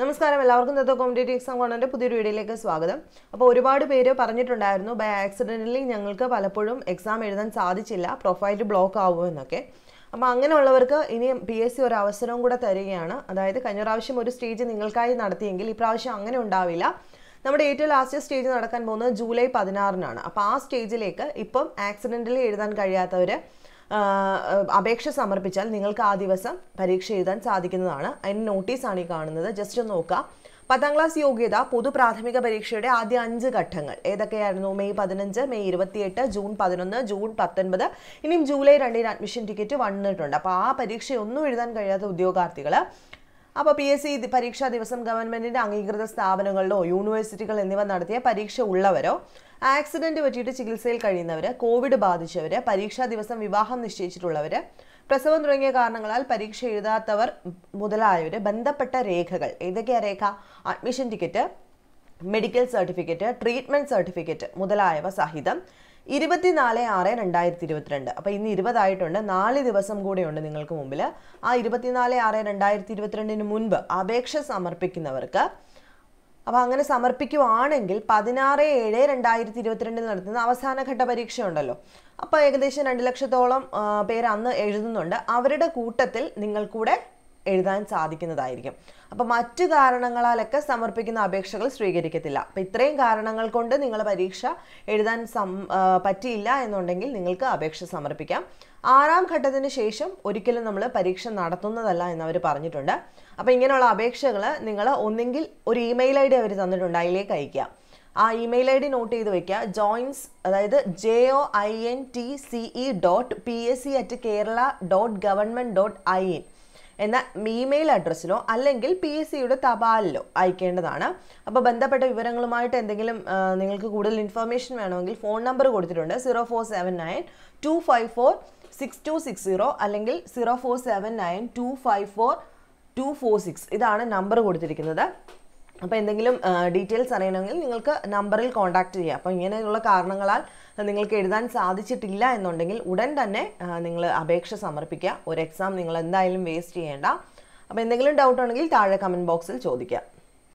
നമസ്കാരം എല്ലാവർക്കും Datta competitive exam കോണ്ടൻ്റെ പുതിയൊരു വീഡിയോയിലേക്ക് സ്വാഗതം അപ്പോൾ ഒരുപാട് പേര് പറഞ്ഞിട്ടുണ്ടായിരുന്നു ബൈ ആക്സിഡൻ്റലി ഞങ്ങൾക്ക് പലപ്പോഴും എക്സാം എഴുതാൻ സാധിച്ചില്ല പ്രൊഫൈൽ ബ്ലോക്ക് എന്നൊക്കെ അപ്പോൾ അങ്ങനെയുള്ളവർക്ക് ഇനി പി എസ് സി ഒരു അവസരവും കൂടെ തരികയാണ് അതായത് കഴിഞ്ഞ പ്രാവശ്യം ഒരു സ്റ്റേജ് നിങ്ങൾക്കായി നടത്തിയെങ്കിൽ ഇപ്രാവശ്യം അങ്ങനെ ഉണ്ടാവില്ല നമ്മുടെ ഏറ്റവും ലാസ്റ്റ് സ്റ്റേജ് നടക്കാൻ പോകുന്നത് ജൂലൈ പതിനാറിനാണ് അപ്പോൾ ആ സ്റ്റേജിലേക്ക് ഇപ്പം ആക്സിഡൻ്റലി എഴുതാൻ കഴിയാത്തവർ അപേക്ഷ സമർപ്പിച്ചാൽ നിങ്ങൾക്ക് ആ ദിവസം പരീക്ഷ എഴുതാൻ സാധിക്കുന്നതാണ് അതിന് നോട്ടീസാണ് ഈ കാണുന്നത് ജസ്റ്റ് ഒന്ന് നോക്കുക പത്താം ക്ലാസ് യോഗ്യത പൊതു പ്രാഥമിക പരീക്ഷയുടെ ആദ്യ അഞ്ച് ഘട്ടങ്ങൾ ഏതൊക്കെയായിരുന്നു മെയ് പതിനഞ്ച് മെയ് ഇരുപത്തിയെട്ട് ജൂൺ പതിനൊന്ന് ജൂൺ പത്തൊൻപത് ഇനിയും ജൂലൈ രണ്ടിന് അഡ്മിഷൻ ടിക്കറ്റ് വന്നിട്ടുണ്ട് അപ്പോൾ ആ പരീക്ഷയൊന്നും എഴുതാൻ കഴിയാത്ത ഉദ്യോഗാർത്ഥികൾ അപ്പോൾ പി എസ് സി പരീക്ഷാ ദിവസം ഗവൺമെന്റിന്റെ അംഗീകൃത സ്ഥാപനങ്ങളിലോ യൂണിവേഴ്സിറ്റികൾ എന്നിവ നടത്തിയ പരീക്ഷ ഉള്ളവരോ ആക്സിഡന്റ് പറ്റിയിട്ട് ചികിത്സയിൽ കഴിയുന്നവര് കോവിഡ് ബാധിച്ചവര് പരീക്ഷാ ദിവസം വിവാഹം നിശ്ചയിച്ചിട്ടുള്ളവര് പ്രസവം തുടങ്ങിയ കാരണങ്ങളാൽ പരീക്ഷ എഴുതാത്തവർ മുതലായവര് ബന്ധപ്പെട്ട രേഖകൾ ഏതൊക്കെയാ രേഖ admission ticket medical certificate treatment certificate മുതലായവ സഹിതം ഇരുപത്തിനാല് ആറ് രണ്ടായിരത്തി ഇരുപത്തിരണ്ട് അപ്പൊ ഇന്ന് ഇരുപതായിട്ടുണ്ട് നാല് ദിവസം കൂടെയുണ്ട് നിങ്ങൾക്ക് മുമ്പിൽ ആ ഇരുപത്തിനാല് ആറ് രണ്ടായിരത്തി ഇരുപത്തിരണ്ടിന് മുൻപ് അപേക്ഷ സമർപ്പിക്കുന്നവർക്ക് അപ്പൊ അങ്ങനെ സമർപ്പിക്കുവാണെങ്കിൽ പതിനാറ് ഏഴ് രണ്ടായിരത്തി ഇരുപത്തിരണ്ടിൽ നടത്തുന്ന അവസാനഘട്ട പരീക്ഷ ഉണ്ടല്ലോ അപ്പൊ ഏകദേശം രണ്ട് ലക്ഷത്തോളം പേര് അന്ന് എഴുതുന്നുണ്ട് അവരുടെ കൂട്ടത്തിൽ നിങ്ങൾക്കൂടെ എഴുതാൻ സാധിക്കുന്നതായിരിക്കും അപ്പോൾ മറ്റു കാരണങ്ങളാലൊക്കെ സമർപ്പിക്കുന്ന അപേക്ഷകൾ സ്വീകരിക്കത്തില്ല അപ്പോൾ ഇത്രയും കാരണങ്ങൾ കൊണ്ട് നിങ്ങൾ പരീക്ഷ എഴുതാൻ സം പറ്റിയില്ല എന്നുണ്ടെങ്കിൽ നിങ്ങൾക്ക് അപേക്ഷ സമർപ്പിക്കാം ആറാം ഘട്ടത്തിന് ശേഷം ഒരിക്കലും നമ്മൾ പരീക്ഷ നടത്തുന്നതല്ല എന്നവർ പറഞ്ഞിട്ടുണ്ട് അപ്പോൾ ഇങ്ങനെയുള്ള അപേക്ഷകൾ നിങ്ങൾ ഒന്നെങ്കിൽ ഒരു ഇമെയിൽ ഐ ഡി അവർ തന്നിട്ടുണ്ട് അതിലേക്ക് അയക്കുക ആ ഇമെയിൽ ഐ ഡി നോട്ട് ചെയ്ത് വെക്കുക ജോയിൻസ് അതായത് J O I N T C E dot P S C at Kerala dot government dot I N എന്ന ഇമെയിൽ അഡ്രസ്സിലോ അല്ലെങ്കിൽ പി എസ് സിയുടെ തപാലിലോ അയക്കേണ്ടതാണ് അപ്പോൾ ബന്ധപ്പെട്ട വിവരങ്ങളുമായിട്ട് എന്തെങ്കിലും നിങ്ങൾക്ക് കൂടുതൽ ഇൻഫർമേഷൻ വേണമെങ്കിൽ ഫോൺ നമ്പർ കൊടുത്തിട്ടുണ്ട് zero four seven nine two five four six two six zero അല്ലെങ്കിൽ zero four seven nine two five four two four six ഇതാണ് നമ്പർ കൊടുത്തിരിക്കുന്നത് അപ്പോൾ എന്തെങ്കിലും ഡീറ്റെയിൽസ് അറിയണമെങ്കിൽ നിങ്ങൾക്ക് നമ്പറിൽ കോൺടാക്റ്റ് ചെയ്യാം അപ്പോൾ ഇങ്ങനെയുള്ള കാരണങ്ങളാൽ നിങ്ങൾക്ക് എഴുതാൻ സാധിച്ചിട്ടില്ല എന്നുണ്ടെങ്കിൽ ഉടൻ തന്നെ നിങ്ങൾ അപേക്ഷ സമർപ്പിക്കുക ഒരു എക്സാം നിങ്ങൾ എന്തായാലും വേസ്റ്റ് ചെയ്യേണ്ട അപ്പോൾ എന്തെങ്കിലും ഡൗട്ട് ഉണ്ടെങ്കിൽ താഴെ കമൻറ്റ് ബോക്സിൽ ചോദിക്കാം